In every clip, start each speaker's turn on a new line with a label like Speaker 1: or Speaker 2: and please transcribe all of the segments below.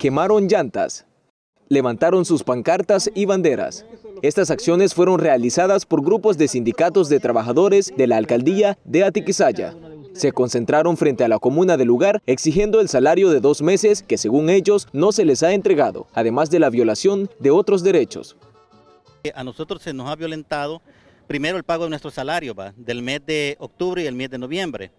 Speaker 1: quemaron llantas, levantaron sus pancartas y banderas. Estas acciones fueron realizadas por grupos de sindicatos de trabajadores de la alcaldía de Atiquizaya. Se concentraron frente a la comuna del lugar exigiendo el salario de dos meses que según ellos no se les ha entregado, además de la violación de otros derechos.
Speaker 2: Eh, a nosotros se nos ha violentado primero el pago de nuestro salario del mes de octubre y el mes de noviembre.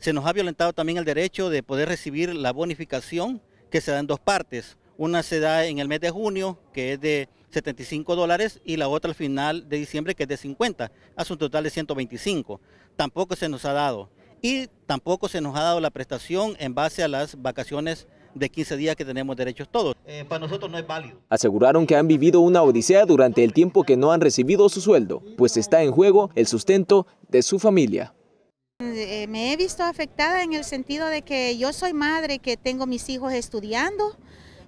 Speaker 2: Se nos ha violentado también el derecho de poder recibir la bonificación que se da en dos partes. Una se da en el mes de junio, que es de 75 dólares, y la otra al final de diciembre, que es de 50, hace un total de 125. Tampoco se nos ha dado. Y tampoco se nos ha dado la prestación en base a las vacaciones de 15 días que tenemos derechos todos. Eh, para nosotros no es válido.
Speaker 1: Aseguraron que han vivido una odisea durante el tiempo que no han recibido su sueldo, pues está en juego el sustento de su familia.
Speaker 3: Eh, me he visto afectada en el sentido de que yo soy madre, que tengo mis hijos estudiando,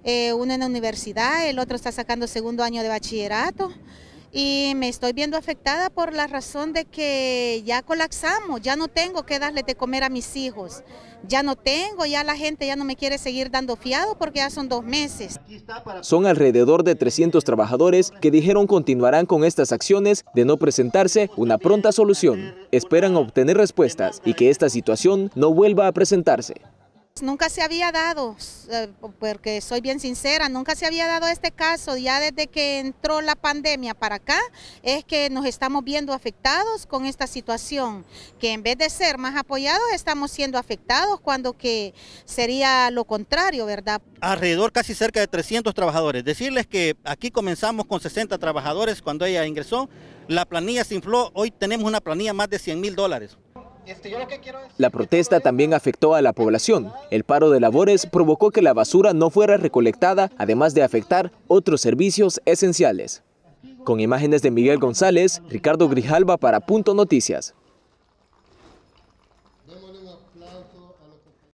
Speaker 3: eh, uno en la universidad, el otro está sacando segundo año de bachillerato y me estoy viendo afectada por la razón de que ya colapsamos, ya no tengo que darle de comer a mis hijos, ya no tengo, ya la gente ya no me quiere seguir dando fiado porque ya son dos meses.
Speaker 1: Son alrededor de 300 trabajadores que dijeron continuarán con estas acciones de no presentarse una pronta solución. Esperan obtener respuestas y que esta situación no vuelva a presentarse.
Speaker 3: Nunca se había dado, eh, porque soy bien sincera, nunca se había dado este caso. Ya desde que entró la pandemia para acá, es que nos estamos viendo afectados con esta situación, que en vez de ser más apoyados, estamos siendo afectados cuando que sería lo contrario, ¿verdad?
Speaker 2: Alrededor casi cerca de 300 trabajadores. Decirles que aquí comenzamos con 60 trabajadores cuando ella ingresó, la planilla se infló, hoy tenemos una planilla más de 100 mil dólares. Este,
Speaker 1: la protesta también afectó a la población. El paro de labores provocó que la basura no fuera recolectada, además de afectar otros servicios esenciales. Con imágenes de Miguel González, Ricardo Grijalva para Punto Noticias.